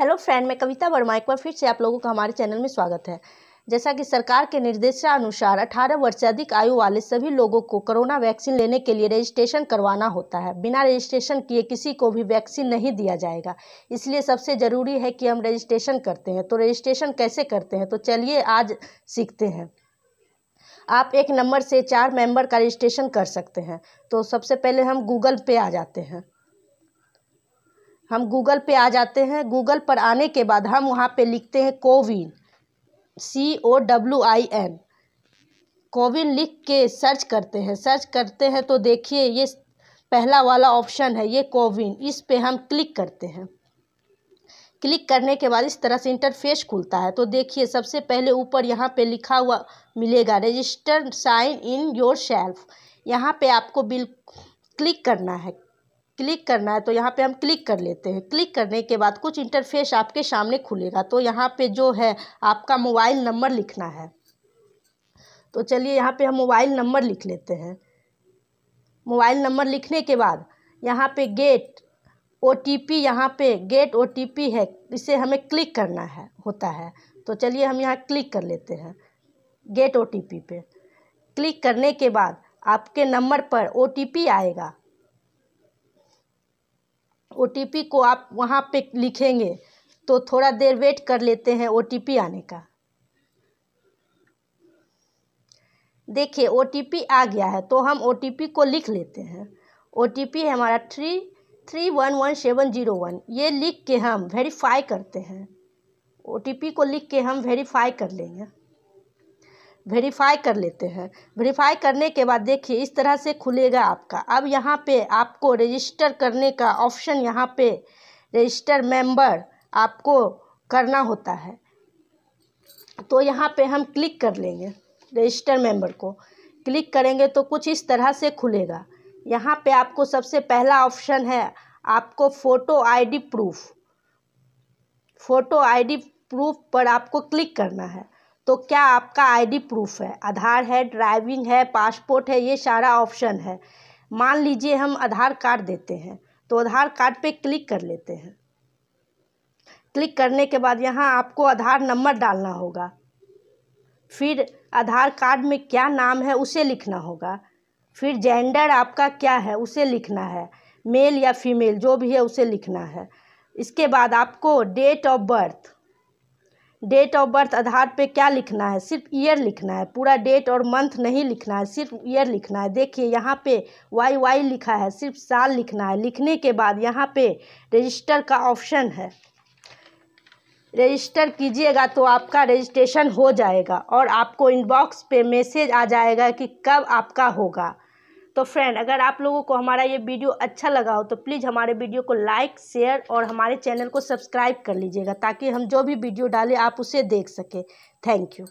hello friend मैं कविता वर्मा एक बार फिर से आप लोगों का हमारे चैनल में स्वागत है जैसा कि सरकार के निर्देशानुसार 18 वर्ष से अधिक आयु वाले सभी लोगों को कोरोना वैक्सीन लेने के लिए रजिस्ट्रेशन करवाना होता है बिना रजिस्ट्रेशन किए किसी को भी वैक्सीन नहीं दिया जाएगा इसलिए सबसे ज़रूरी है कि हम रजिस्ट्रेशन करते हैं तो रजिस्ट्रेशन कैसे करते हैं तो चलिए आज सीखते हैं आप एक नंबर से चार मेंबर का रजिस्ट्रेशन कर सकते हैं तो सबसे पहले हम गूगल पे आ जाते हैं हम गूगल पे आ जाते हैं गूगल पर आने के बाद हम वहाँ पे लिखते हैं CoWIN C O W I N CoWIN लिख के सर्च करते हैं सर्च करते हैं तो देखिए ये पहला वाला ऑप्शन है ये कोविन इस पे हम क्लिक करते हैं क्लिक करने के बाद इस तरह से इंटरफेस खुलता है तो देखिए सबसे पहले ऊपर यहाँ पे लिखा हुआ मिलेगा register sign in yourself यहाँ पे आपको बिल क्लिक करना है क्लिक करना है तो यहाँ पे हम क्लिक कर लेते हैं क्लिक करने के बाद कुछ इंटरफेस आपके सामने खुलेगा तो यहाँ पे जो है आपका मोबाइल नंबर लिखना है तो चलिए यहाँ पे हम मोबाइल नंबर लिख लेते हैं मोबाइल नंबर लिखने के बाद यहाँ पे गेट ओ टी पी यहाँ पर गेट ओ टी पी है इसे हमें क्लिक करना है होता है तो चलिए हम यहाँ क्लिक कर लेते हैं गेट ओ टी पी पे क्लिक करने के बाद आपके नंबर पर ओ टी पी आएगा ओ को आप वहाँ पर लिखेंगे तो थोड़ा देर वेट कर लेते हैं ओ आने का देखिए ओ आ गया है तो हम ओ को लिख लेते हैं ओ है हमारा three three one one seven zero one ये लिख के हम वेरीफाई करते हैं ओ को लिख के हम वेरीफाई कर लेंगे वेरीफाई कर लेते हैं वेरीफाई करने के बाद देखिए इस तरह से खुलेगा आपका अब यहाँ पे आपको रजिस्टर करने का ऑप्शन यहाँ पे रजिस्टर मेंबर आपको करना होता है तो यहाँ पे हम क्लिक कर लेंगे रजिस्टर मेंबर को क्लिक करेंगे तो कुछ इस तरह से खुलेगा यहाँ पे आपको सबसे पहला ऑप्शन है आपको photo ID proof photo ID proof पर आपको क्लिक करना है तो क्या आपका आईडी प्रूफ है आधार है ड्राइविंग है पासपोर्ट है ये सारा ऑप्शन है मान लीजिए हम आधार कार्ड देते हैं तो आधार कार्ड पे क्लिक कर लेते हैं क्लिक करने के बाद यहाँ आपको आधार नंबर डालना होगा फिर आधार कार्ड में क्या नाम है उसे लिखना होगा फिर जेंडर आपका क्या है उसे लिखना है मेल या फीमेल जो भी है उसे लिखना है इसके बाद आपको date of birth date of birth Aadhaar पे क्या लिखना है सिर्फ ईयर लिखना है पूरा डेट और मंथ नहीं लिखना है सिर्फ ईयर लिखना है देखिए यहाँ पे वाई वाई लिखा है सिर्फ साल लिखना है लिखने के बाद यहाँ पे रजिस्टर का ऑप्शन है रजिस्टर कीजिएगा तो आपका रजिस्ट्रेशन हो जाएगा और आपको इनबॉक्स पे मैसेज आ जाएगा कि कब आपका होगा तो फ्रेंड अगर आप लोगों को हमारा ये वीडियो अच्छा लगा हो तो प्लीज़ हमारे वीडियो को लाइक शेयर और हमारे चैनल को सब्सक्राइब कर लीजिएगा ताकि हम जो भी वीडियो डालें आप उसे देख सकें थैंक यू